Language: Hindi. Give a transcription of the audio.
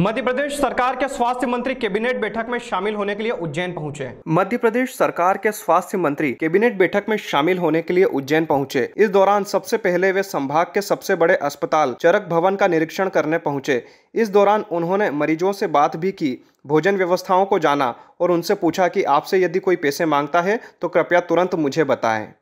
मध्य प्रदेश सरकार के स्वास्थ्य मंत्री कैबिनेट बैठक में शामिल होने के लिए उज्जैन पहुंचे मध्य प्रदेश सरकार के स्वास्थ्य मंत्री कैबिनेट बैठक में शामिल होने के लिए उज्जैन पहुंचे इस दौरान सबसे पहले वे संभाग के सबसे बड़े अस्पताल चरक भवन का निरीक्षण करने पहुंचे इस दौरान उन्होंने मरीजों से बात भी की भोजन व्यवस्थाओं को जाना और उनसे पूछा की आपसे यदि कोई पैसे मांगता है तो कृपया तुरंत मुझे बताए